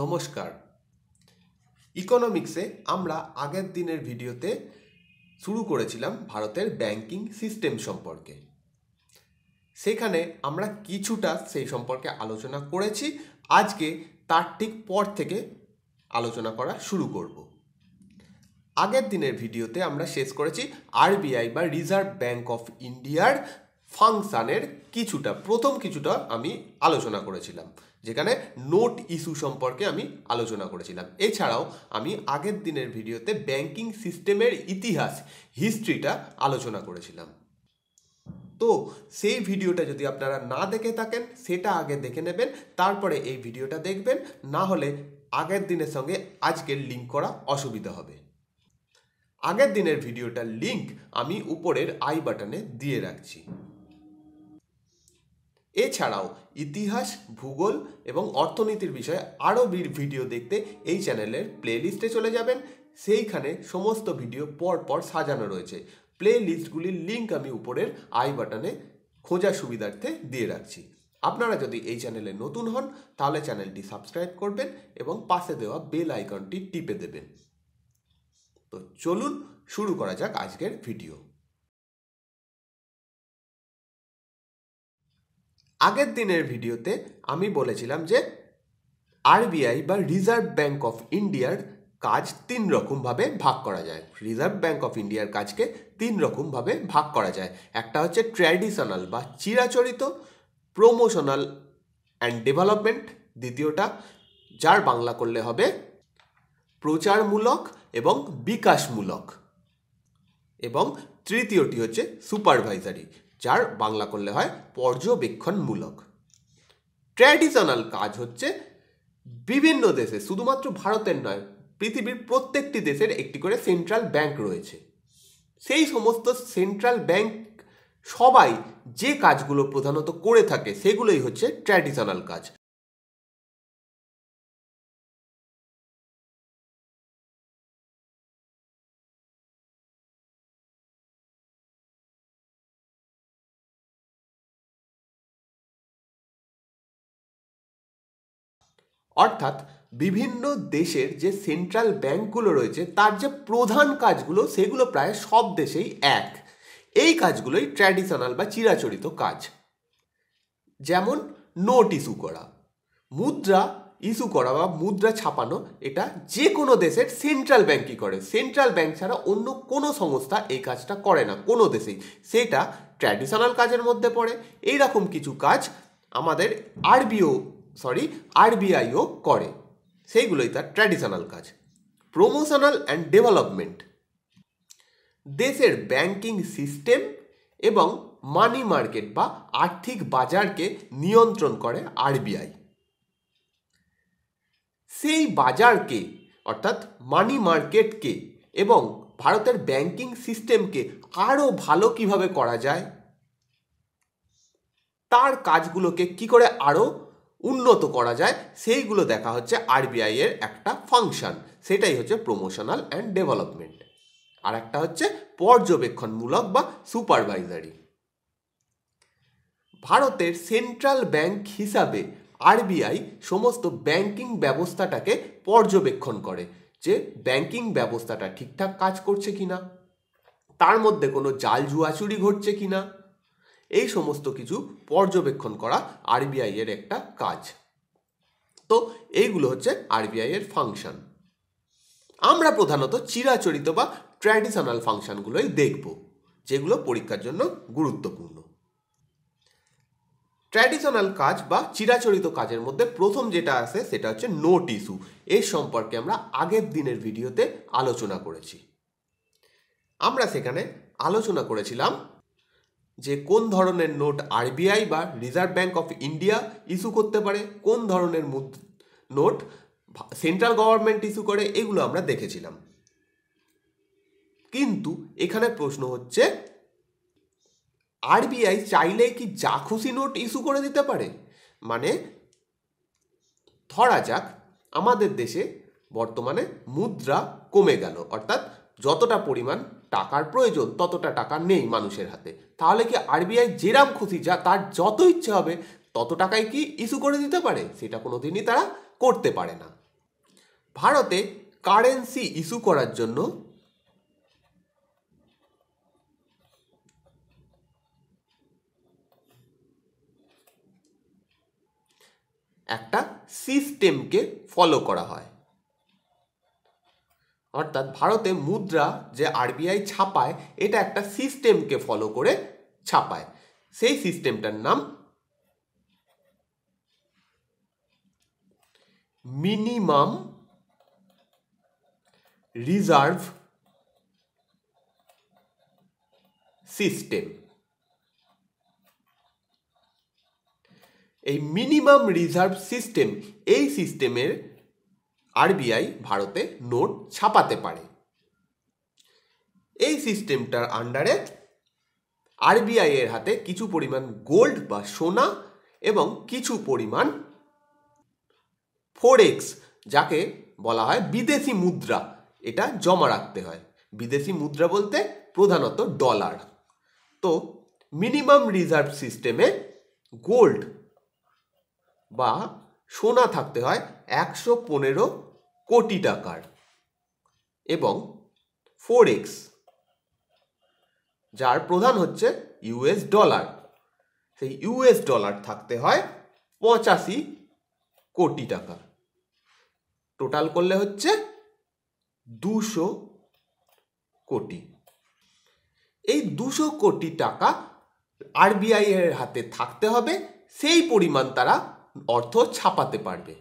নমস্কার ইকোনমিক্সে আমরা আগের দিনের ভিডিওতে শুরু করেছিলাম ভারতের ব্যাংকিং সিস্টেম সম্পর্কে সেখানে আমরা কিছুটা সেই সম্পর্কে আলোচনা করেছি আজকে তার ঠিক পর থেকে আলোচনা করা শুরু করব আগের দিনের ভিডিওতে আমরা শেষ করেছি আরবিআই বা রিজার্ভ ব্যাংক অফ ইন্ডিয়ার ফাংশানের কিছুটা প্রথম কিছুটা আমি আলোচনা করেছিলাম যেখানে নোট ইস্যু সম্পর্কে আমি আলোচনা করেছিলাম এছাড়াও আমি আগের দিনের ভিডিওতে ব্যাংকিং সিস্টেমের ইতিহাস হিস্ট্রিটা আলোচনা করেছিলাম তো সেই ভিডিওটা যদি আপনারা না দেখে থাকেন সেটা আগে দেখে নেবেন তারপরে এই ভিডিওটা দেখবেন না হলে আগের দিনের সঙ্গে আজকের লিঙ্ক করা অসুবিধা হবে আগের দিনের ভিডিওটার লিঙ্ক আমি উপরের আই বাটনে দিয়ে রাখছি এছাড়াও ইতিহাস ভূগোল এবং অর্থনীতির বিষয়ে আরও ভিডিও দেখতে এই চ্যানেলের প্লেলিস্টে চলে যাবেন সেইখানে সমস্ত ভিডিও পরপর সাজানো রয়েছে প্লে লিস্টগুলির লিঙ্ক আমি উপরের আই বাটনে খোঁজা সুবিধার্থে দিয়ে রাখছি আপনারা যদি এই চ্যানেলে নতুন হন তাহলে চ্যানেলটি সাবস্ক্রাইব করবেন এবং পাশে দেওয়া বেল আইকনটি টিপে দেবেন তো চলুন শুরু করা যাক আজকের ভিডিও আগের দিনের ভিডিওতে আমি বলেছিলাম যে আরবিআই বা রিজার্ভ ব্যাঙ্ক অফ ইন্ডিয়ার কাজ তিন রকমভাবে ভাগ করা যায় রিজার্ভ ব্যাঙ্ক অফ ইন্ডিয়ার কাজকে তিন রকমভাবে ভাগ করা যায় একটা হচ্ছে ট্র্যাডিশনাল বা চিরাচরিত প্রমোশনাল অ্যান্ড ডেভেলপমেন্ট দ্বিতীয়টা যার বাংলা করলে হবে প্রচারমূলক এবং বিকাশমূলক এবং তৃতীয়টি হচ্ছে সুপারভাইজারি যার বাংলা করলে হয় পর্যবেক্ষণমূলক ট্র্যাডিশনাল কাজ হচ্ছে বিভিন্ন দেশে শুধুমাত্র ভারতের নয় পৃথিবীর প্রত্যেকটি দেশের একটি করে সেন্ট্রাল ব্যাংক রয়েছে সেই সমস্ত সেন্ট্রাল ব্যাংক সবাই যে কাজগুলো প্রধানত করে থাকে সেগুলোই হচ্ছে ট্র্যাডিশনাল কাজ অর্থাৎ বিভিন্ন দেশের যে সেন্ট্রাল ব্যাংকগুলো রয়েছে তার যে প্রধান কাজগুলো সেগুলো প্রায় সব দেশেই এক এই কাজগুলোই ট্র্যাডিশনাল বা চিরাচরিত কাজ যেমন নোট ইস্যু করা মুদ্রা ইস্যু করা বা মুদ্রা ছাপানো এটা যে কোনো দেশের সেন্ট্রাল ব্যাংকই করে সেন্ট্রাল ব্যাংক ছাড়া অন্য কোনো সংস্থা এই কাজটা করে না কোনো দেশেই সেটা ট্র্যাডিশনাল কাজের মধ্যে পড়ে এইরকম কিছু কাজ আমাদের আরবিও সরি আরবিআইও করে সেইগুলোই তার ট্র্যাডিশনাল কাজ প্রমোশনাল অ্যান্ড ডেভেলপমেন্ট দেশের ব্যাংকিং সিস্টেম এবং মানি মার্কেট বা আর্থিক বাজারকে নিয়ন্ত্রণ করে আরবিআই সেই বাজারকে অর্থাৎ মানি মার্কেটকে এবং ভারতের ব্যাংকিং সিস্টেমকে আরও ভালো কিভাবে করা যায় তার কাজগুলোকে কি করে আরও উন্নত করা যায় সেইগুলো দেখা হচ্ছে আরবিআই এর একটা ফাংশন সেটাই হচ্ছে প্রমোশনাল অ্যান্ড ডেভেলপমেন্ট আর একটা হচ্ছে পর্যবেক্ষণমূলক বা সুপারভাইজারি ভারতের সেন্ট্রাল ব্যাংক হিসাবে আরবিআই সমস্ত ব্যাংকিং ব্যবস্থাটাকে পর্যবেক্ষণ করে যে ব্যাংকিং ব্যবস্থাটা ঠিকঠাক কাজ করছে কিনা তার মধ্যে কোনো জাল জুয়াচুরি ঘটছে কিনা এই সমস্ত কিছু পর্যবেক্ষণ করা আরবিআই এর একটা কাজ তো এইগুলো হচ্ছে আরবিআই এর ফাংশন আমরা প্রধানত চিরাচরিত বা ট্র্যাডিশনাল ফাংশনগুলোই দেখব যেগুলো পরীক্ষার জন্য গুরুত্বপূর্ণ ট্র্যাডিশনাল কাজ বা চিরাচরিত কাজের মধ্যে প্রথম যেটা আছে সেটা হচ্ছে নোট ইস্যু এর সম্পর্কে আমরা আগের দিনের ভিডিওতে আলোচনা করেছি আমরা সেখানে আলোচনা করেছিলাম যে কোন ধরনের নোট আরবিআই বা reserve bank of India issue করতে পারে কোন ধরনের নোট সেন্ট্রাল গভর্নমেন্ট ইস্যু করে এগুলো আমরা দেখেছিলাম কিন্তু এখানে প্রশ্ন হচ্ছে আরবিআই চাইলে কি যা খুশি নোট ইস্যু করে দিতে পারে মানে ধরা যাক আমাদের দেশে বর্তমানে মুদ্রা কমে গেল অর্থাৎ যতটা পরিমাণ টাকার প্রয়োজন ততটা টাকা নেই মানুষের হাতে তাহলে কি আরবিআই যেরাম খুশি যা তার যত ইচ্ছে হবে তত টাকায় কি ইস্যু করে দিতে পারে সেটা কোনো দিনই তারা করতে পারে না ভারতে কারেন্সি ইস্যু করার জন্য একটা সিস্টেমকে ফলো করা হয় অর্থাৎ ভারতে মুদ্রা যে আরবিআই ছাপায় এটা একটা সিস্টেমকে ফলো করে ছাপায় সেই সিস্টেমটার নাম মিনিমাম রিজার্ভ সিস্টেম এই মিনিমাম রিজার্ভ সিস্টেম এই সিস্টেমের আরবিআই ভারতে নোট ছাপাতে পারে এই সিস্টেমটার আন্ডারে আরবিআই এর হাতে কিছু পরিমাণ গোল্ড বা সোনা এবং কিছু পরিমাণ ফোরেক্স যাকে বলা হয় বিদেশি মুদ্রা এটা জমা রাখতে হয় বিদেশি মুদ্রা বলতে প্রধানত ডলার তো মিনিমাম রিজার্ভ সিস্টেমে গোল্ড বা সোনা থাকতে হয় একশো পনেরো কোটি টাকার এবং ফোর এক্স যার প্রধান হচ্ছে ইউএস ডলার সেই ইউএস ডলার থাকতে হয় পঁচাশি কোটি টাকা টোটাল করলে হচ্ছে দুশো কোটি এই দুশো কোটি টাকা আরবিআই এর হাতে থাকতে হবে সেই পরিমাণ তারা অর্থ ছাপাতে পারবে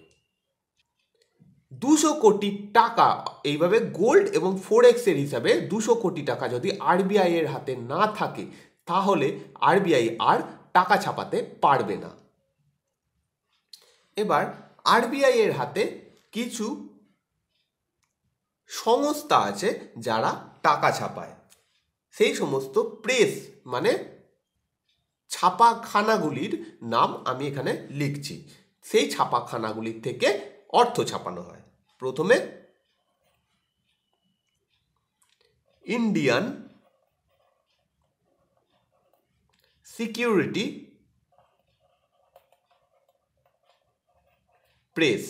দুশো কোটি টাকা এইভাবে গোল্ড এবং ফোরেক্সের হিসাবে দুশো কোটি টাকা যদি আরবিআই এর হাতে না থাকে তাহলে আরবিআই আর টাকা ছাপাতে পারবে না এবার আরবিআই এর হাতে কিছু সংস্থা আছে যারা টাকা ছাপায় সেই সমস্ত প্রেস মানে ছাপাখানাগুলির নাম আমি এখানে লিখছি সেই ছাপাখানাগুলির থেকে অর্থ ছাপানো হয় প্রথমে Indian security press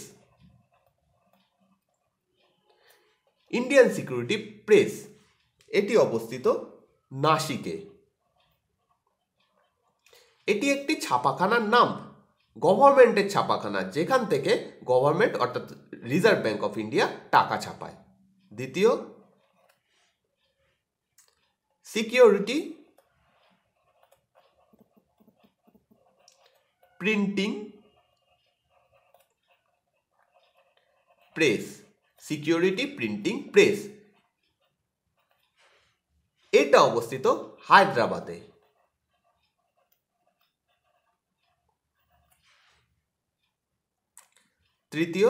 Indian security press এটি অবস্থিত নাসিকে এটি একটি ছাপাখানার নাম গভর্নমেন্টের ছাপাখানা যেখান থেকে গভর্নমেন্ট অর্থাৎ রিজার্ভ ব্যাঙ্ক অফ ইন্ডিয়া টাকা ছাপায় দ্বিতীয় security printing press security printing press এটা অবস্থিত হায়দ্রাবাদে তৃতীয়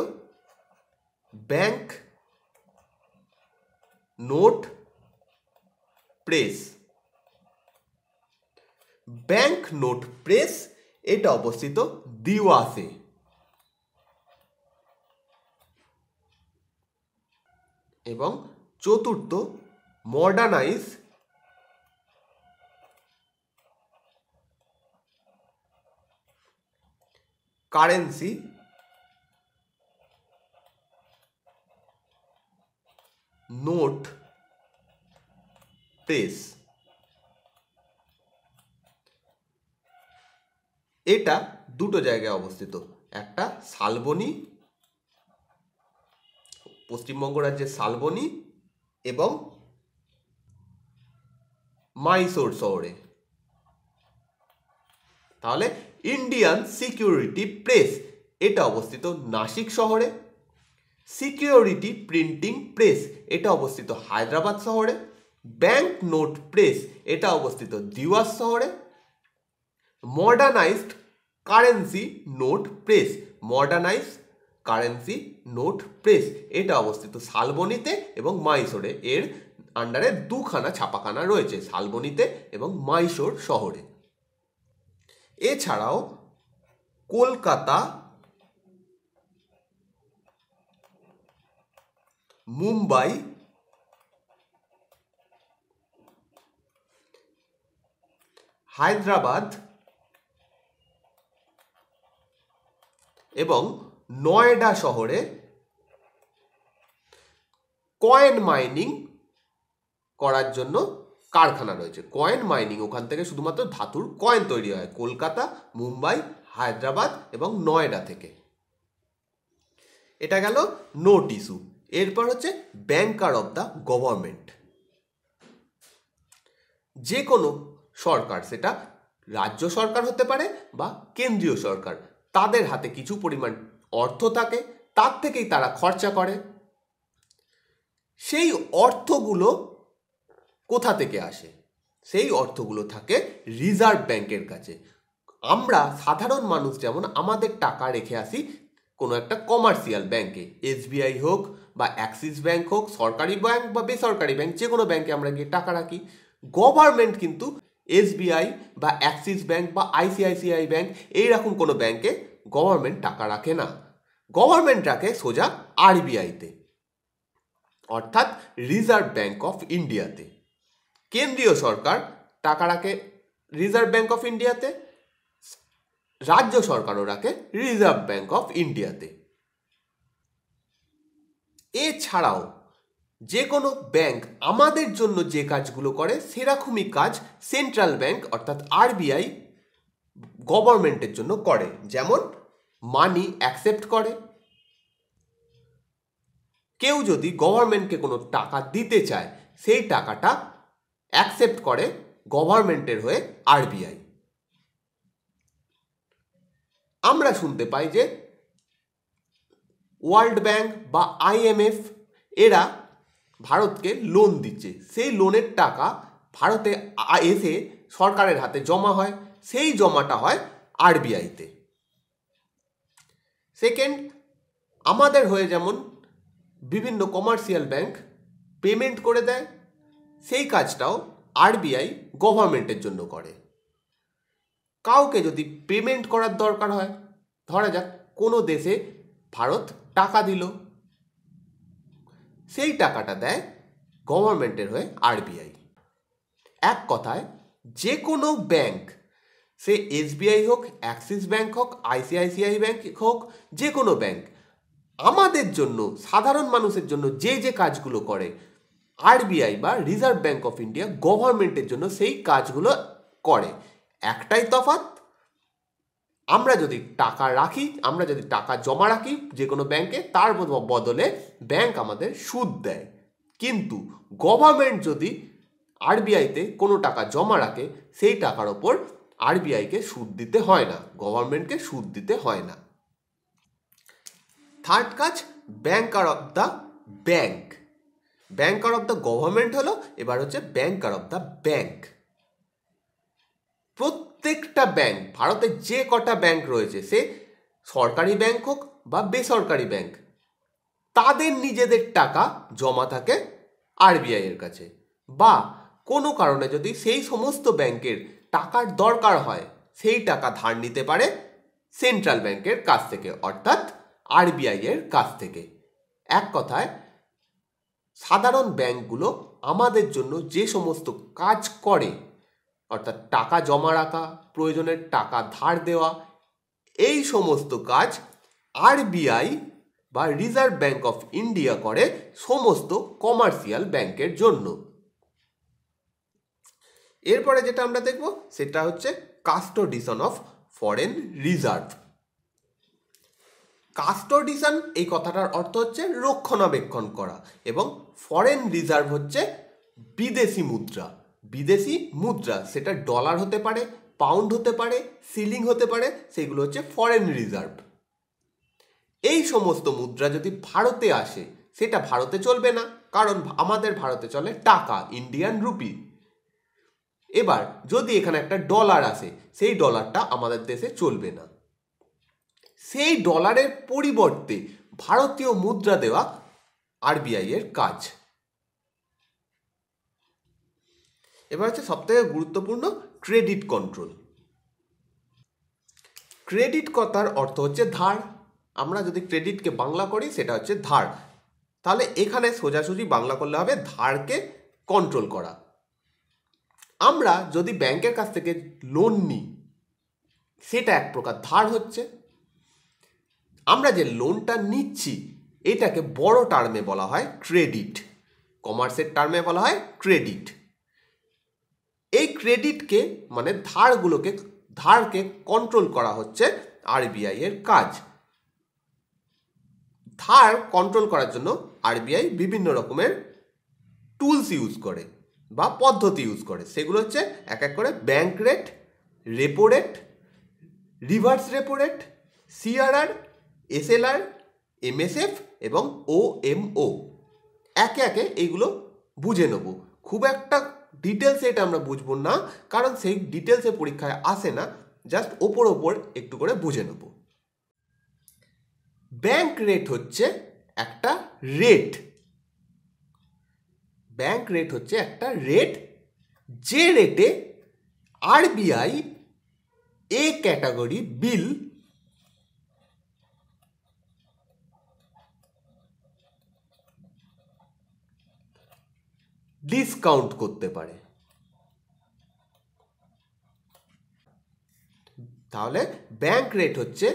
bank note press bank note press এটা অবস্থিত দিওয়াসে এবং চতুর্থ মডার্নাইজ কারেন্সি নোট প্রেস এটা দুটো জায়গায় অবস্থিত একটা শালবনি পশ্চিমবঙ্গ রাজ্যের শালবনি এবং মাইসোর শহরে তাহলে ইন্ডিয়ান সিকিউরিটি প্রেস এটা অবস্থিত নাসিক শহরে সিকিউরিটি প্রিন্টিং প্রেস এটা অবস্থিত হায়দ্রাবাদ শহরে ব্যাংক নোট প্রেস এটা অবস্থিত দিওয়াস শহরে modernised currency note press modernise currency note press এটা অবস্থিত শালবনিতে এবং মাইসোরে এর আন্ডারে দুখানা ছাপাখানা রয়েছে শালবনিতে এবং মাইসোর শহরে এছাড়াও কলকাতা মুম্বাই হায়দ্রাবাদ এবং নয়ডা শহরে কয়েন মাইনিং করার জন্য কারখানা রয়েছে কয়েন মাইনিং ওখান থেকে শুধুমাত্র ধাতুর কয়েন তৈরি হয় কলকাতা মুম্বাই হায়দ্রাবাদ এবং নয়ডা থেকে এটা গেল নোট ইস্যু এরপর হচ্ছে ব্যাংকার অব দ্য গভর্নমেন্ট যে কোনো সরকার সেটা রাজ্য সরকার হতে পারে বা কেন্দ্রীয় সরকার তাদের হাতে কিছু পরিমাণ অর্থ থাকে তার থেকেই তারা খরচা করে সেই অর্থগুলো কোথা থেকে আসে সেই অর্থগুলো থাকে রিজার্ভ ব্যাংকের কাছে আমরা সাধারণ মানুষ যেমন আমাদের টাকা রেখে আসি কোনো একটা কমার্শিয়াল ব্যাংকে এসবিআই হোক বা অ্যাক্সিস ব্যাঙ্ক হোক সরকারি ব্যাঙ্ক বা বেসরকারি ব্যাঙ্ক যে কোনো ব্যাঙ্কে আমরা গিয়ে টাকা রাখি গভর্নমেন্ট কিন্তু এসবিআই বা অ্যাক্সিস ব্যাঙ্ক বা আইসিআইসিআই ব্যাঙ্ক এইরকম কোনো ব্যাঙ্কে গভর্নমেন্ট টাকা রাখে না গভর্নমেন্ট রাখে সোজা আরবিআইতে অর্থাৎ রিজার্ভ ব্যাঙ্ক অফ ইন্ডিয়াতে কেন্দ্রীয় সরকার টাকা রাখে রিজার্ভ ব্যাঙ্ক অফ ইন্ডিয়াতে রাজ্য সরকারও রাখে রিজার্ভ ব্যাঙ্ক অফ ইন্ডিয়াতে এছাড়াও যে কোনো ব্যাংক আমাদের জন্য যে কাজগুলো করে সেরকমই কাজ সেন্ট্রাল ব্যাংক অর্থাৎ আরবিআই গভর্নমেন্টের জন্য করে যেমন মানি অ্যাকসেপ্ট করে কেউ যদি গভর্নমেন্টকে কোনো টাকা দিতে চায় সেই টাকাটা অ্যাকসেপ্ট করে গভর্নমেন্টের হয়ে আরবিআই আমরা শুনতে পাই যে ওয়ার্ল্ড ব্যাংক বা আইএমএফ এরা ভারতকে লোন দিচ্ছে সেই লোনের টাকা ভারতে এসে সরকারের হাতে জমা হয় সেই জমাটা হয় আরবিআইতে সেকেন্ড আমাদের হয়ে যেমন বিভিন্ন কমার্শিয়াল ব্যাংক পেমেন্ট করে দেয় সেই কাজটাও আরবিআই গভর্নমেন্টের জন্য করে কাউকে যদি পেমেন্ট করার দরকার হয় ধরা যাক কোনো দেশে ভারত টাকা দিল সেই টাকাটা দেয় গভর্নমেন্টের হয়ে আরবিআই এক কথায় যে কোনো ব্যাংক সে এসবিআই হোক অ্যাক্সিস ব্যাংক হোক আইসিআইসিআই ব্যাংক হোক যে কোনো ব্যাংক আমাদের জন্য সাধারণ মানুষের জন্য যে যে কাজগুলো করে আরবিআই বা রিজার্ভ ব্যাংক অফ ইন্ডিয়া গভর্নমেন্টের জন্য সেই কাজগুলো করে একটাই তফাত আমরা যদি টাকা রাখি আমরা যদি টাকা জমা রাখি যে কোনো ব্যাংকে তার বদলে ব্যাংক আমাদের সুদ দেয় কিন্তু গভর্নমেন্ট যদি আরবিআইতে কোনো টাকা জমা রাখে সেই টাকার ওপর আরবিআইকে সুদ দিতে হয় না গভর্নমেন্টকে সুদ দিতে হয় না থার্ড কাজ banker of the bank banker of the government হলো এবার হচ্ছে ব্যাংকার অফ দ্য ব্যাংক প্রত্যেক প্রত্যেকটা ব্যাংক ভারতে যে কটা ব্যাংক রয়েছে সে সরকারি ব্যাংক হোক বা বেসরকারি ব্যাংক তাদের নিজেদের টাকা জমা থাকে আরবিআই এর কাছে বা কোনো কারণে যদি সেই সমস্ত ব্যাংকের টাকার দরকার হয় সেই টাকা ধার নিতে পারে সেন্ট্রাল ব্যাংকের কাছ থেকে অর্থাৎ আরবিআই এর কাছ থেকে এক কথায় সাধারণ ব্যাংকগুলো আমাদের জন্য যে সমস্ত কাজ করে অর্থাৎ টাকা জমা রাখা প্রয়োজনে টাকা ধার দেওয়া এই সমস্ত কাজ আরবিআই বা রিজার্ভ ব্যাঙ্ক অফ ইন্ডিয়া করে সমস্ত কমার্শিয়াল ব্যাংকের জন্য এরপরে যেটা আমরা দেখব সেটা হচ্ছে custodian of foreign reserve custodian এই কথাটার অর্থ হচ্ছে রক্ষণাবেক্ষণ করা এবং ফরেন রিজার্ভ হচ্ছে বিদেশি মুদ্রা বিদেশি মুদ্রা সেটা ডলার হতে পারে পাউন্ড হতে পারে সিলিং হতে পারে সেগুলো হচ্ছে ফরেন রিজার্ভ এই সমস্ত মুদ্রা যদি ভারতে আসে সেটা ভারতে চলবে না কারণ আমাদের ভারতে চলে টাকা ইন্ডিয়ান রুপি এবার যদি এখানে একটা ডলার আসে সেই ডলারটা আমাদের দেশে চলবে না সেই ডলারের পরিবর্তে ভারতীয় মুদ্রা দেওয়া আরবিআই এর কাজ এবার হচ্ছে সবথেকে গুরুত্বপূর্ণ ক্রেডিট কন্ট্রোল ক্রেডিট কথার অর্থ হচ্ছে ধার আমরা যদি ক্রেডিটকে বাংলা করি সেটা হচ্ছে ধার তাহলে এখানে সোজাসুজি বাংলা করলে হবে ধারকে কন্ট্রোল করা আমরা যদি ব্যাংকের কাছ থেকে লোন নিই সেটা এক প্রকার ধার হচ্ছে আমরা যে লোনটা নিচ্ছি এটাকে বড় টার্মে বলা হয় ক্রেডিট কমার্সের টার্মে বলা হয় ক্রেডিট এই ক্রেডিটকে মানে ধারগুলোকে ধারকে কন্ট্রোল করা হচ্ছে আরবিআই এর কাজ ধার কন্ট্রোল করার জন্য আরবিআই বিভিন্ন রকমের টুলস ইউজ করে বা পদ্ধতি ইউজ করে সেগুলো হচ্ছে এক এক করে bank rate repo rate reverse repo rate CRR SLR MSF এবং ও এম ও একে একে এইগুলো বুঝে নেব খুব একটা ডিটেলসে এটা আমরা বুঝবো না কারণ সেই ডিটেলসে পরীক্ষায় আসে না জাস্ট ওপর ওপর একটু করে বুঝে নেব ব্যাংক রেট হচ্ছে একটা রেট ব্যাংক রেট হচ্ছে একটা রেট যে রেটে RBI A category bill discount করতে পারে তাহলে ব্যাংক রেট হচ্ছে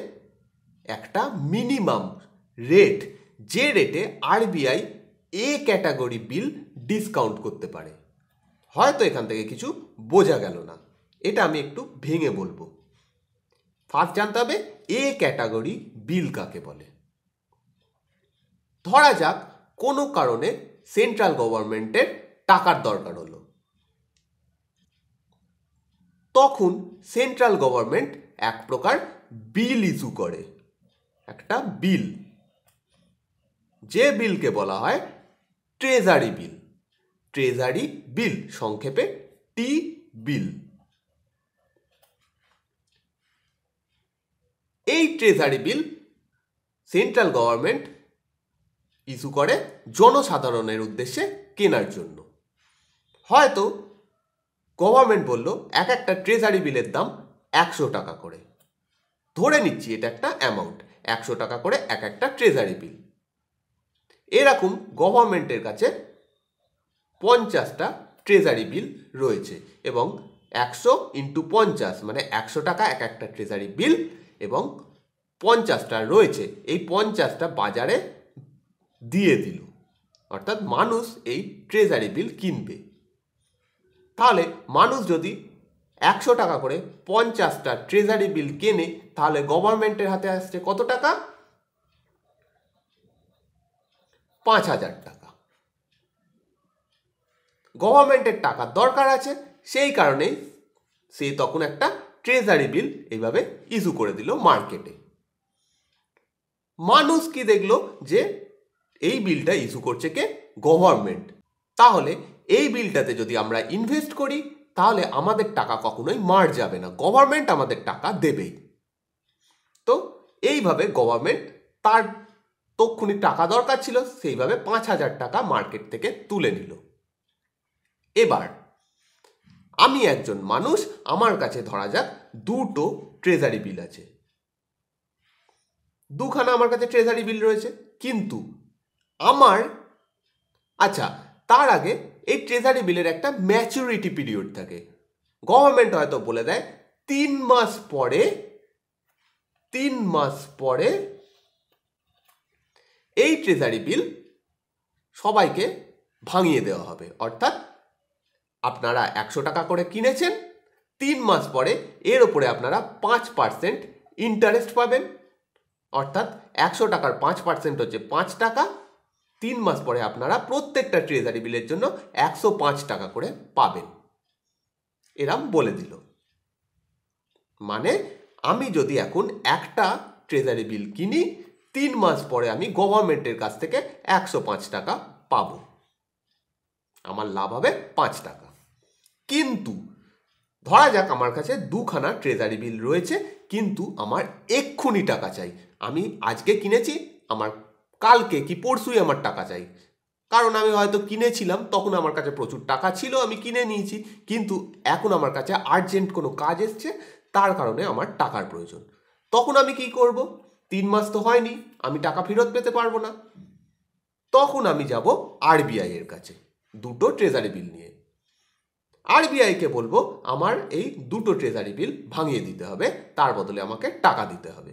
একটা মিনিমাম রেট যে রেটে RBI A category bill discount করতে পারে হয়তো এখান থেকে কিছু বোঝা গেল না এটা আমি একটু ভেঙে বলবো ফার্স্ট জানতে হবে এ ক্যাটাগরি বিল কাকে বলে ধরা যাক কোনো কারণে সেন্ট্রাল গভর্নমেন্টের টাকার দরকার হলো তখন সেন্ট্রাল গভর্নমেন্ট এক প্রকার বিল ইস্যু করে একটা বিল যে বিলকে বলা হয় ট্রেজারি বিল ট্রেজারি বিল সংক্ষেপে টি বিল এই treasury bill central government issue করে জনসাধারণের উদ্দেশ্যে কেনার জন্য হয়তো গভর্নমেন্ট বলল এক একটা ট্রেজারি বিলের দাম একশো টাকা করে ধরে নিচ্ছি এটা একটা অ্যামাউন্ট একশো টাকা করে এক একটা ট্রেজারি বিল এরকম গভর্নমেন্টের কাছে পঞ্চাশটা ট্রেজারি বিল রয়েছে এবং একশো ইন্টু পঞ্চাশ মানে একশো টাকা এক একটা ট্রেজারি বিল এবং পঞ্চাশটা রয়েছে এই পঞ্চাশটা বাজারে দিয়ে দিল অর্থাৎ মানুষ এই ট্রেজারি বিল কিনবে তাহলে মানুষ যদি একশো টাকা করে পঞ্চাশটা ট্রেজারি বিল কেনে তাহলে গভর্নমেন্টের হাতে আসছে কত টাকা পাঁচ হাজার টাকা গভর্নমেন্টের টাকার দরকার আছে সেই কারণেই সে তখন একটা ট্রেজারি বিল এইভাবে ইস্যু করে দিল মার্কেটে মানুষ কি দেখলো যে এই বিলটা ইস্যু করছে কে গভর্নমেন্ট তাহলে এই বিলটাতে যদি আমরা ইনভেস্ট করি তাহলে আমাদের টাকা কখনোই মার যাবে না গভর্নমেন্ট আমাদের টাকা দেবেই তো এইভাবে গভর্নমেন্ট তার তক্ষুনি টাকা দরকার ছিল সেইভাবে পাঁচ হাজার টাকা মার্কেট থেকে তুলে নিল এবার আমি একজন মানুষ আমার কাছে ধরা যাক দুটো ট্রেজারি বিল আছে দুখানা আমার কাছে ট্রেজারি বিল রয়েছে কিন্তু আমার আচ্ছা তার আগে এই ট্রেজারি বিলের একটা ম্যাচুরিটি পিরিয়ড থাকে গভর্নমেন্ট হয়তো বলে দেয় তিন মাস পরে তিন মাস পরে এই ট্রেজারি বিল সবাইকে ভাঙিয়ে দেওয়া হবে অর্থাৎ আপনারা একশো টাকা করে কিনেছেন তিন মাস পরে এর ওপরে আপনারা পাঁচ পার্সেন্ট ইন্টারেস্ট পাবেন অর্থাৎ একশো টাকার পাঁচ পার্সেন্ট হচ্ছে পাঁচ টাকা তিন মাস পরে আপনারা প্রত্যেকটা ট্রেজারি বিলের জন্য একশো পাঁচ টাকা করে পাবেন এরাম বলে দিল মানে আমি যদি এখন একটা ট্রেজারি বিল কিনি তিন মাস পরে আমি গভর্নমেন্টের কাছ থেকে একশো পাঁচ টাকা পাব আমার লাভ হবে পাঁচ টাকা কিন্তু ধরা যাক আমার কাছে দুখানা ট্রেজারি বিল রয়েছে কিন্তু আমার এক্ষুনি টাকা চাই আমি আজকে কিনেছি আমার কালকে কি পরশুই আমার টাকা চাই কারণ আমি হয়তো কিনেছিলাম তখন আমার কাছে প্রচুর টাকা ছিল আমি কিনে নিয়েছি কিন্তু এখন আমার কাছে আর্জেন্ট কোনো কাজ এসছে তার কারণে আমার টাকার প্রয়োজন তখন আমি কি করব তিন মাস তো হয়নি আমি টাকা ফেরত পেতে পারবো না তখন আমি যাব আরবিআই এর কাছে দুটো ট্রেজারি বিল নিয়ে আরবিআইকে বলবো আমার এই দুটো ট্রেজারি বিল ভাঙিয়ে দিতে হবে তার বদলে আমাকে টাকা দিতে হবে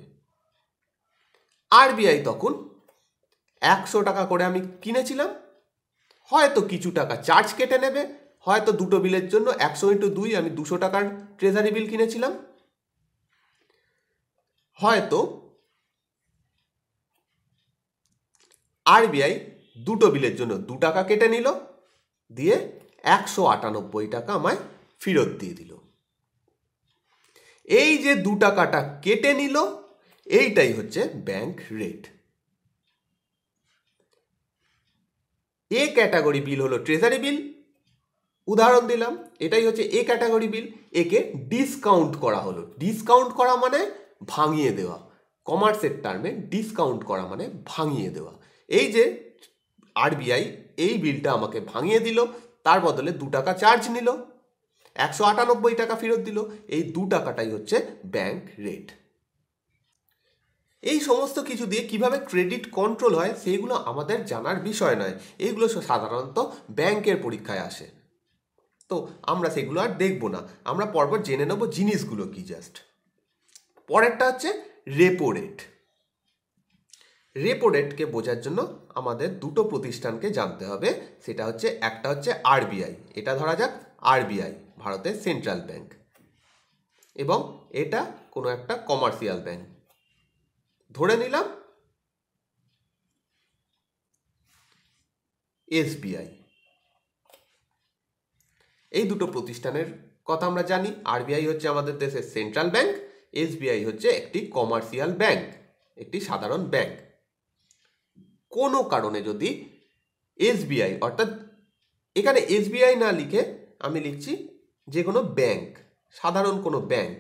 আরবিআই তখন একশো টাকা করে আমি কিনেছিলাম হয়তো কিছু টাকা চার্জ কেটে নেবে হয়তো দুটো বিলের জন্য একশো ইন্টু দুই আমি দুশো টাকার ট্রেজারি বিল কিনেছিলাম হয়তো আরবিআই দুটো বিলের জন্য দু টাকা কেটে নিল দিয়ে একশো আটানব্বই টাকা আমায় ফেরত দিয়ে দিল এই যে দু টাকাটা কেটে নিল এইটাই হচ্ছে bank rate A category bill হলো ট্রেজারি বিল উদাহরণ দিলাম এটাই হচ্ছে এ ক্যাটাগরি বিল একে ডিসকাউন্ট করা হলো ডিসকাউন্ট করা মানে ভাঙিয়ে দেওয়া কমার্সের টার্মে ডিসকাউন্ট করা মানে ভাঙিয়ে দেওয়া এই যে আরবিআই এই বিলটা আমাকে ভাঙিয়ে দিল তার বদলে দু টাকা চার্জ নিল একশো আটানব্বই টাকা ফেরত দিল এই দু টাকাটাই হচ্ছে ব্যাংক রেট এই সমস্ত কিছু দিয়ে কিভাবে ক্রেডিট কন্ট্রোল হয় সেইগুলো আমাদের জানার বিষয় নয় এইগুলো সাধারণত ব্যাংকের পরীক্ষায় আসে তো আমরা সেগুলো আর দেখব না আমরা পরপর জেনে নেব জিনিসগুলো কি জাস্ট পরেরটা হচ্ছে রেপো রেট রেপো রেটকে বোঝার জন্য আমাদের দুটো প্রতিষ্ঠানকে জানতে হবে সেটা হচ্ছে একটা হচ্ছে আরবিআই এটা ধরা যাক আরবিআই ভারতের সেন্ট্রাল ব্যাংক এবং এটা কোনো একটা কমার্শিয়াল ব্যাংক ধরে নিলাম এসবিআই এই দুটো প্রতিষ্ঠানের কথা আমরা জানি আরবিআই হচ্ছে আমাদের দেশের সেন্ট্রাল ব্যাংক এসবিআই হচ্ছে একটি কমার্শিয়াল ব্যাংক একটি সাধারণ ব্যাংক কোনো কারণে যদি এসবিআই অর্থাৎ এখানে এসবিআই না লিখে আমি লিখছি যে কোনো ব্যাংক সাধারণ কোনো ব্যাংক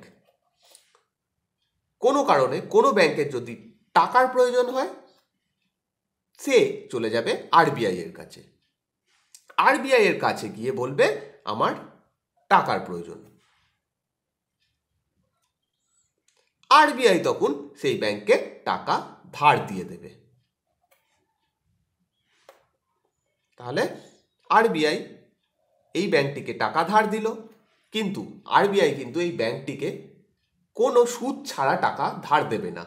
কোনো কারণে কোনো ব্যাংকের যদি টাকার প্রয়োজন হয় সে চলে যাবে আরবিআই এর কাছে আরবিআই এর কাছে গিয়ে বলবে আমার টাকার প্রয়োজন আরবিআই তখন সেই ব্যাংকে টাকা ধার দিয়ে দেবে তাহলে আরবিআই এই ব্যাংকটিকে টাকা ধার দিল কিন্তু আরবিআই কিন্তু এই ব্যাংকটিকে কোনো সুদ ছাড়া টাকা ধার দেবে না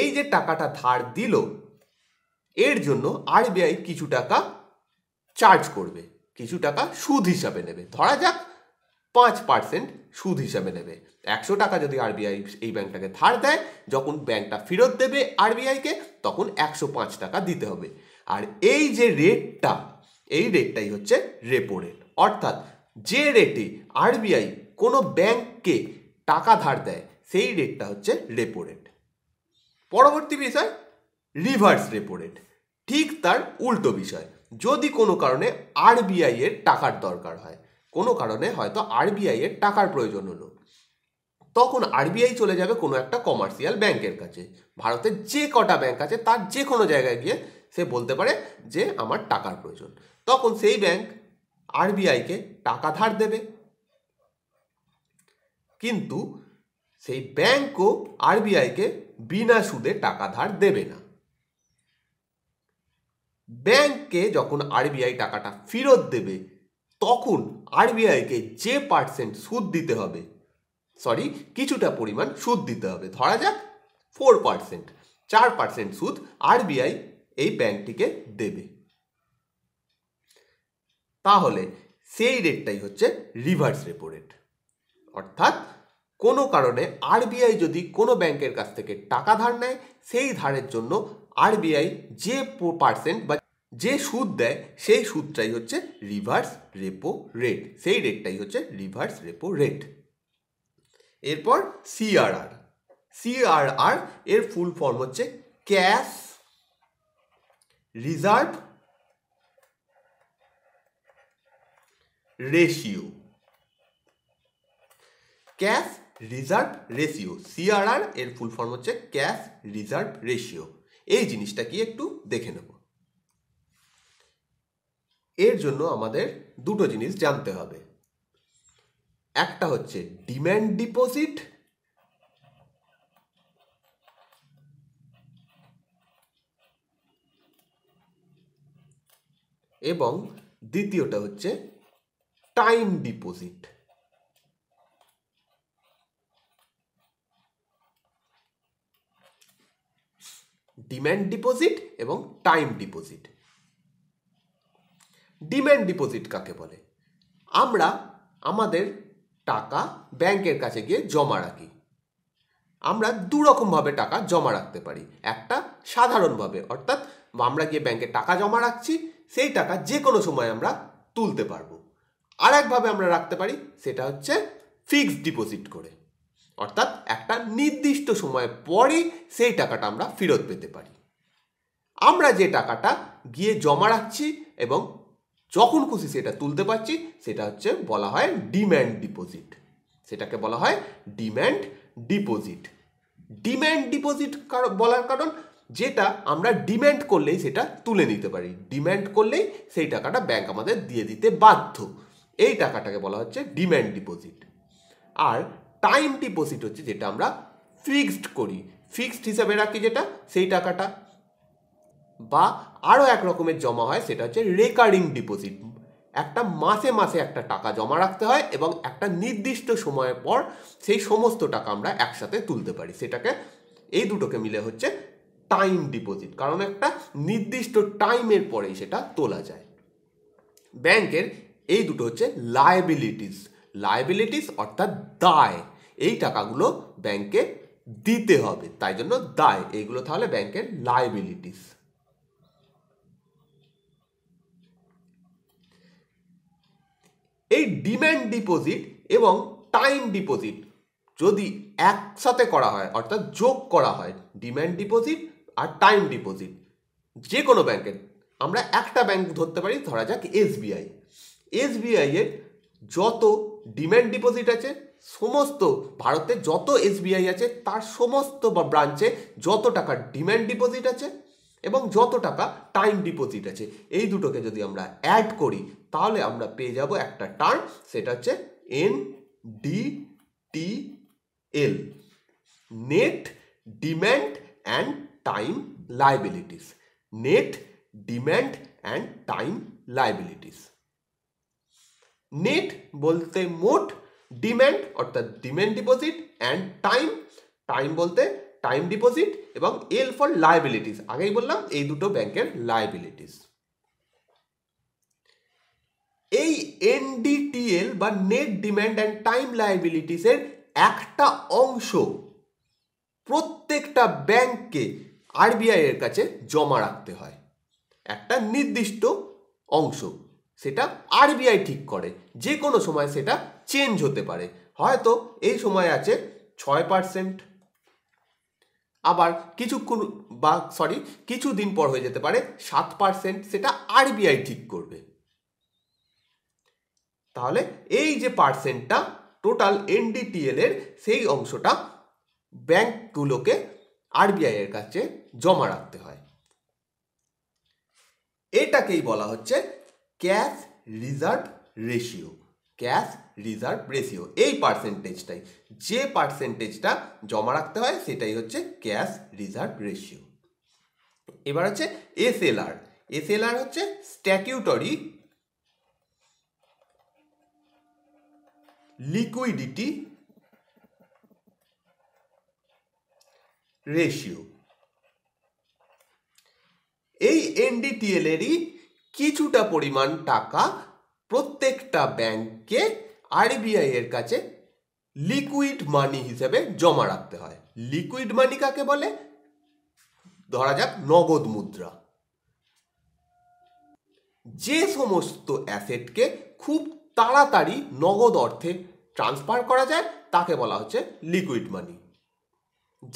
এই যে টাকাটা ধার দিল এর জন্য আরবিআই কিছু টাকা চার্জ করবে কিছু টাকা সুদ হিসাবে নেবে ধরা যাক পাঁচ পার্সেন্ট সুদ হিসাবে নেবে একশো টাকা যদি আরবিআই এই ব্যাংকটাকে ধার দেয় যখন ব্যাংকটা ফেরত দেবে আরবিআইকে তখন একশো পাঁচ টাকা দিতে হবে আর এই যে রেটটা এই রেটটাই হচ্ছে রেপো রেট অর্থাৎ যে রেটে আরবিআই কোনো ব্যাংককে টাকা ধার দেয় সেই রেটটা হচ্ছে রেপো রেট পরবর্তী বিষয় রিভার্স রেপো রেট ঠিক তার উল্টো বিষয় যদি কোনো কারণে আরবিআই এর টাকার দরকার হয় কোনো কারণে হয়তো আরবিআই এর টাকার প্রয়োজন হলো তখন আরবিআই চলে যাবে কোনো একটা কমার্শিয়াল ব্যাংকের কাছে ভারতের যে কটা ব্যাংক আছে তার যে কোনো জায়গায় গিয়ে সে বলতে পারে যে আমার টাকার প্রয়োজন তখন সেই ব্যাংক আরবিআইকে টাকা ধার দেবে কিন্তু সেই ব্যাংকও আরবিআইকে বিনা সুদে টাকা ধার দেবে না ব্যাংককে যখন আরবিআই টাকাটা ফেরত দেবে তখন আরবিআইকে যে পার্সেন্ট সুদ দিতে হবে সরি কিছুটা পরিমাণ সুদ দিতে হবে ধরা যাক ফোর পার্সেন্ট চার পার্সেন্ট সুদ আরবিআই এই ব্যাংকটিকে দেবে তাহলে সেই রেটটাই হচ্ছে রিভার্স রেপো রেট অর্থাৎ কোনো কারণে আরবিআই যদি কোনো ব্যাংকের কাছ থেকে টাকা ধার নেয় সেই ধারের জন্য আরবিআই যে পার্সেন্ট বা যে সুদ দেয় সেই সুদটাই হচ্ছে রিভার্স রেপো রেট সেই রেটটাই হচ্ছে রিভার্স রেপো রেট এরপর সিআরআর সিআরআর এর ফুল ফর্ম হচ্ছে cash reserve ratio cash reserve ratio CRR এর ফুল ফর্ম হচ্ছে ক্যাশ রিজার্ভ রেশিও এই জিনিসটা কি একটু দেখে নেব এর জন্য আমাদের দুটো জিনিস জানতে হবে একটা হচ্ছে ডিম্যান্ড ডিপোজিট এবং দ্বিতীয়টা হচ্ছে টাইম ডিপোজিট ডিম্যান্ড ডিপোজিট এবং টাইম ডিপোজিট ডিম্যান্ড ডিপোজিট কাকে বলে আমরা আমাদের টাকা ব্যাংকের কাছে গিয়ে জমা রাখি আমরা দু রকমভাবে টাকা জমা রাখতে পারি একটা সাধারণভাবে অর্থাৎ আমরা গিয়ে ব্যাংকে টাকা জমা রাখছি সেই টাকা যে কোনো সময় আমরা তুলতে পারবো আর একভাবে আমরা রাখতে পারি সেটা হচ্ছে ফিক্সড ডিপোজিট করে অর্থাৎ একটা নির্দিষ্ট সময়ের পরে সেই টাকাটা আমরা ফেরত পেতে পারি আমরা যে টাকাটা গিয়ে জমা রাখছি এবং যখন খুশি সেটা তুলতে পারছি সেটা হচ্ছে বলা হয় ডিম্যান্ড ডিপোজিট সেটাকে বলা হয় ডিম্যান্ড ডিপোজিট ডিম্যান্ড ডিপোজিট বলার কারণ যেটা আমরা ডিম্যান্ড করলেই সেটা তুলে নিতে পারি ডিম্যান্ড করলেই সেই টাকাটা ব্যাংক আমাদের দিয়ে দিতে বাধ্য এই টাকাটাকে বলা হচ্ছে ডিম্যান্ড ডিপোজিট আর টাইম ডিপোজিট হচ্ছে যেটা আমরা ফিক্সড করি ফিক্সড হিসাবে রাখি যেটা সেই টাকাটা বা আরও এক রকমের জমা হয় সেটা হচ্ছে রেকারিং ডিপোজিট একটা মাসে মাসে একটা টাকা জমা রাখতে হয় এবং একটা নির্দিষ্ট সময়ের পর সেই সমস্ত টাকা আমরা একসাথে তুলতে পারি সেটাকে এই দুটোকে মিলে হচ্ছে টাইম ডিপোজিট কারণ একটা নির্দিষ্ট টাইমের পরেই সেটা তোলা যায় ব্যাংকের এই দুটো হচ্ছে লায়াবিলিটিস লায়াবিলিটিস অর্থাৎ দায় এই টাকাগুলো ব্যাংকে দিতে হবে তাই জন্য দায় এইগুলো তাহলে ব্যাংকের লাইবিলিটিস এই ডিম্যান্ড ডিপোজিট এবং টাইম ডিপোজিট যদি একসাথে করা হয় অর্থাৎ যোগ করা হয় ডিম্যান্ড ডিপোজিট আর টাইম ডিপোজিট যে কোনো ব্যাংকের আমরা একটা ব্যাংক ধরতে পারি ধরা যাক এসবিআই এসবিআই এর যত ডিম্যান্ড ডিপোজিট আছে সমস্ত ভারতে যত এসবিআই আছে তার সমস্ত ব্রাঞ্চে যত টাকা ডিম্যান্ড ডিপোজিট আছে এবং যত টাকা টাইম ডিপোজিট আছে এই দুটোকে যদি আমরা অ্যাড করি তাহলে আমরা পেয়ে যাব একটা টার্ম সেটা হচ্ছে N D T L net demand and time liabilities net demand and time liabilities net বলতে মোট ডিম্যান্ড অর্থাৎ demand deposit and time time বলতে টাইম ডিপোজিট এবং এল ফর লাইবিলিটিস আগেই বললাম এই দুটো ব্যাংকের লাইবিলিটিস এই এনডিটিএল বা নেট ডিম্যান্ড অ্যান্ড টাইম লাইবিলিটিসের একটা অংশ প্রত্যেকটা ব্যাংককে আরবিআই এর কাছে জমা রাখতে হয় একটা নির্দিষ্ট অংশ সেটা আরবিআই ঠিক করে যে কোনো সময় সেটা চেঞ্জ হতে পারে হয়তো এই সময় আছে ছয় পার্সেন্ট আবার কিছুক্ষণ বা সরি কিছু দিন পর হয়ে যেতে পারে সাত পার্সেন্ট সেটা আরবিআই ঠিক করবে তাহলে এই যে পার্সেন্টটা টোটাল এনডিটিএল এর সেই অংশটা ব্যাংকগুলোকে আরবিআই এর কাছে জমা রাখতে হয় এটাকেই বলা হচ্ছে cash reserve ratio cash reserve ratio এই পার্সেন্টেজটাই যে পার্সেন্টেজটা জমা রাখতে হয় সেটাই হচ্ছে ক্যাশ রিজার্ভ রেশিও এবার হচ্ছে এসএলআর এসএলআর হচ্ছে স্ট্যাটিউটরি লিকুইডিটি রেশিও এই এনডিটিএল এরই কিছুটা পরিমাণ টাকা প্রত্যেকটা ব্যাংকে আরবিআই এর কাছে লিকুইড মানি হিসেবে জমা রাখতে হয় লিকুইড মানি কাকে বলে ধরা যাক নগদ মুদ্রা যে সমস্ত অ্যাসেটকে খুব তাড়াতাড়ি নগদ অর্থে ট্রান্সফার করা যায় তাকে বলা হচ্ছে লিকুইড মানি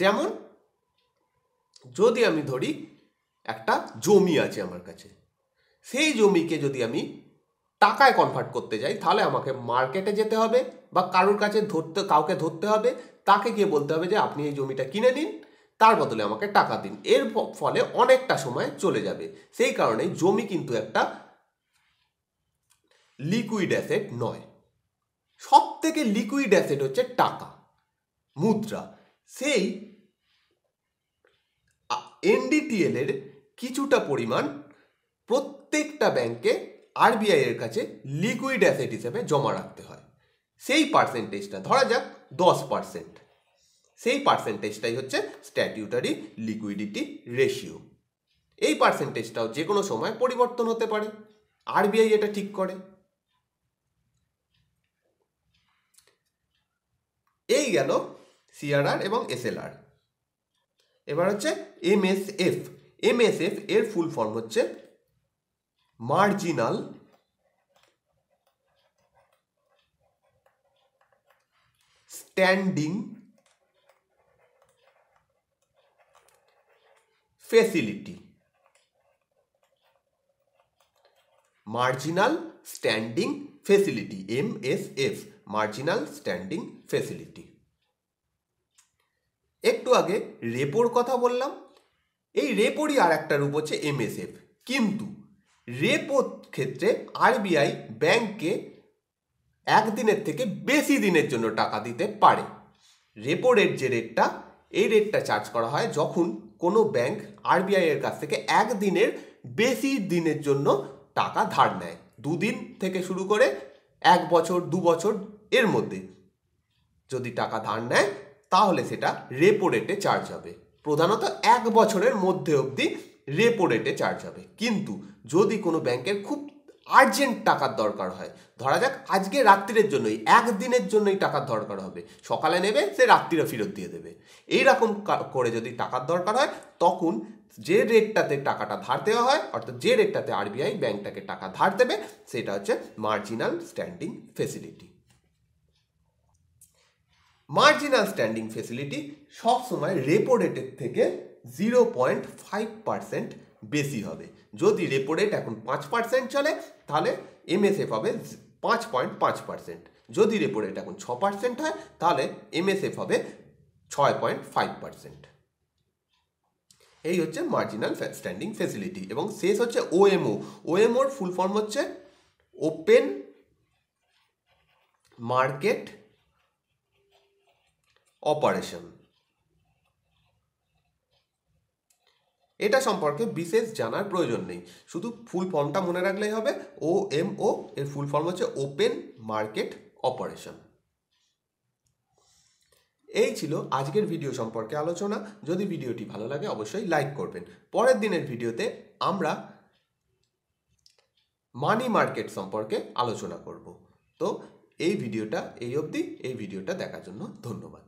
যেমন যদি আমি ধরি একটা জমি আছে আমার কাছে সেই জমিকে যদি আমি টাকায় কনভার্ট করতে যাই তাহলে আমাকে মার্কেটে যেতে হবে বা কারোর কাছে ধরতে কাউকে ধরতে হবে তাকে গিয়ে বলতে হবে যে আপনি এই জমিটা কিনে নিন তার বদলে আমাকে টাকা দিন এর ফলে অনেকটা সময় চলে যাবে সেই কারণে জমি কিন্তু একটা লিকুইড অ্যাসেট নয় সব থেকে লিকুইড অ্যাসেট হচ্ছে টাকা মুদ্রা সেই এনডিটিএল এর কিছুটা পরিমাণ প্রত্যেক প্রত্যেকটা ব্যাংকে আরবিআই এর কাছে লিকুইড অ্যাসেট হিসেবে জমা রাখতে হয় সেই পার্সেন্টেজটা ধরা যাক দশ পার্সেন্ট সেই পার্সেন্টেজটাই হচ্ছে স্ট্যাটিউটারি লিকুইডিটি রেশিও এই পার্সেন্টেজটাও যে কোনো সময় পরিবর্তন হতে পারে আরবিআই এটা ঠিক করে এই গেল সিআরআর এবং এসএলআর এবার হচ্ছে এমএসএফ এমএসএফ এর ফুল ফর্ম হচ্ছে marginal standing facility marginal standing facility M S F marginal standing facility একটু আগে রেপোর কথা বললাম এই রেপোরই আর একটা রূপ হচ্ছে এমএসএফ কিন্তু রেপো ক্ষেত্রে আরবিআই ব্যাংককে একদিনের থেকে বেশি দিনের জন্য টাকা দিতে পারে রেপো রেট যে রেটটা এই রেটটা চার্জ করা হয় যখন কোনো ব্যাংক আরবিআই এর কাছ থেকে একদিনের বেশি দিনের জন্য টাকা ধার নেয় দুদিন থেকে শুরু করে এক বছর দু বছর এর মধ্যে যদি টাকা ধার নেয় তাহলে সেটা রেপো রেটে চার্জ হবে প্রধানত এক বছরের মধ্যে অবধি রেপো রেটে চার্জ হবে কিন্তু যদি কোনো ব্যাংকের খুব আর্জেন্ট টাকার দরকার হয় ধরা যাক আজকে রাত্রিরের জন্যই একদিনের জন্যই টাকার দরকার হবে সকালে নেবে সে রাত্রিরে ফেরত দিয়ে দেবে এইরকম করে যদি টাকার দরকার হয় তখন যে রেটটাতে টাকাটা ধার দেওয়া হয় অর্থাৎ যে রেটটাতে আরবিআই ব্যাংকটাকে টাকা ধার দেবে সেটা হচ্ছে marginal standing facility marginal standing facility সবসময় রেপো রেটের থেকে জিরো পয়েন্ট ফাইভ পার্সেন্ট বেশি হবে যদি রেপো রেট এখন পাঁচ পার্সেন্ট চলে তাহলে এমএসএফ হবে পাঁচ পয়েন্ট পাঁচ পার্সেন্ট যদি রেপো রেট এখন ছ পার্সেন্ট হয় তাহলে এমএসএফ হবে ছয় পয়েন্ট ফাইভ পার্সেন্ট এই হচ্ছে মার্জিনাল স্ট্যান্ডিং ফেসিলিটি এবং শেষ হচ্ছে ওএমও ওএমওর ফুল ফর্ম হচ্ছে ওপেন মার্কেট অপারেশন এটা সম্পর্কে বিশেষ জানার প্রয়োজন নেই শুধু ফুল ফর্মটা মনে রাখলেই হবে ও এম ও এর ফুল ফর্ম হচ্ছে ওপেন মার্কেট অপারেশন এই ছিল আজকের ভিডিও সম্পর্কে আলোচনা যদি ভিডিওটি ভালো লাগে অবশ্যই লাইক করবেন পরের দিনের ভিডিওতে আমরা মানি মার্কেট সম্পর্কে আলোচনা করব তো এই ভিডিওটা এই অবধি এই ভিডিওটা দেখার জন্য ধন্যবাদ